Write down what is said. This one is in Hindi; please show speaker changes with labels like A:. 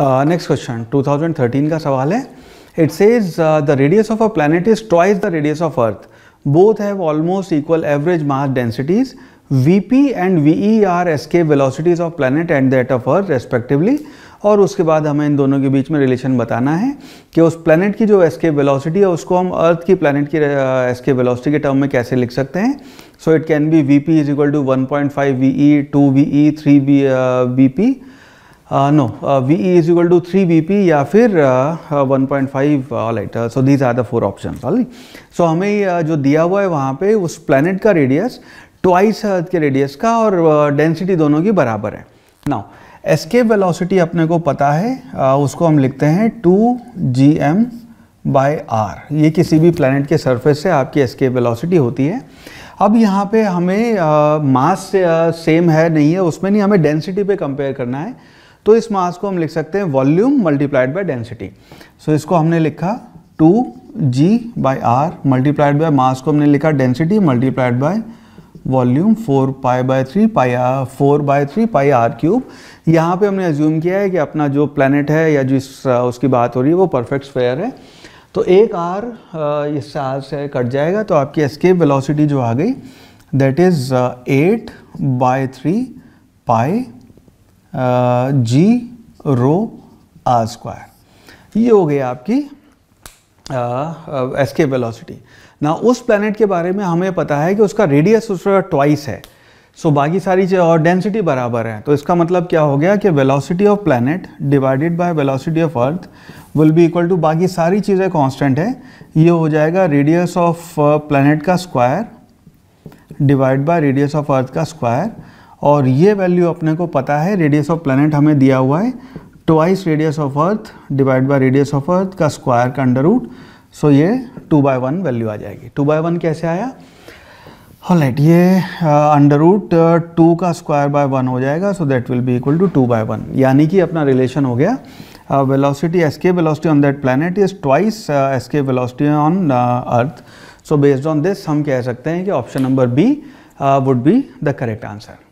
A: नेक्स्ट क्वेश्चन 2013 का सवाल है it says the radius of a planet is twice the radius of earth equal average mass densities V P and vp E ve S K velocities of planet and that of earth respectively और उसके बाद हमें इन दोनों के बीच में रिलेशन बताना है कि उस प्लानट की जो के वेलोसिटी है उसको हम अर्थ की प्लानट की uh, के वेलोसिटी के टर्म में कैसे लिख सकते हैं so it can be V P is equal to one point five V E two V E three V P no uh, no, is uh, e is two three V P या फिर one point 1.5 alright so these are the four option सो हमें uh, जो दिया हुआ है वहाँ पे उस प्लानट का रेडियस ट्वाइस के रेडियस का और डेंसिटी दोनों की बराबर है नाउ एस्केप वेलोसिटी अपने को पता है उसको हम लिखते हैं two G M by R ये किसी भी प्लानट के सर्फेस से आपकी एस्केप वेलोसिटी होती है अब यहाँ पे हमें मास सेम है नहीं है उसमें नहीं हमें डेंसिटी पे कंपेयर करना है तो इस मास को हम लिख सकते हैं volume multiplied by density so इसको हमने लिखा two G by R multiplied by mass को हमने लिखा density multiplied by volume four pi by three pi R four by three pi R cube यहाँ पे हमने एज्यूम किया है कि अपना जो प्लानट है या जिस uh, उसकी बात हो रही है वो परफेक्ट स्फेयर है तो एक आर uh, इससे आर से कट जाएगा तो आपकी एस्केप वेलोसिटी जो आ गई that is eight by three pi G rho R square ये हो गई आपकी एस्केप वेलोसिटी ना उस प्लैनेट के बारे में हमें पता है कि उसका रेडियस उसका ट्वाइस है सो so, बाकी सारी चीज़ें और डेंसिटी बराबर है तो इसका मतलब क्या हो गया कि velocity of planet divided by velocity of earth will be equal to बाकी सारी चीज़ें कांस्टेंट है ये हो जाएगा रेडियस ऑफ प्लानट का square divide by radius of earth का स्क्वायर और ये वैल्यू अपने को पता है रेडियस ऑफ प्लानट हमें दिया हुआ है twice radius of earth divide by radius of earth का स्क्वायर का अंडर रूट सो ये टू बाय वन वैल्यू आ जाएगी टू बाय वन कैसे आया हॉलेट ये अंडर रूट टू का स्क्वायर बाय वन हो जाएगा so that will be equal to two by one यानी कि अपना रिलेशन हो गया velocity S K velocity on that planet is twice S K velocity on earth so based on this हम कह सकते हैं कि option number B would be the correct answer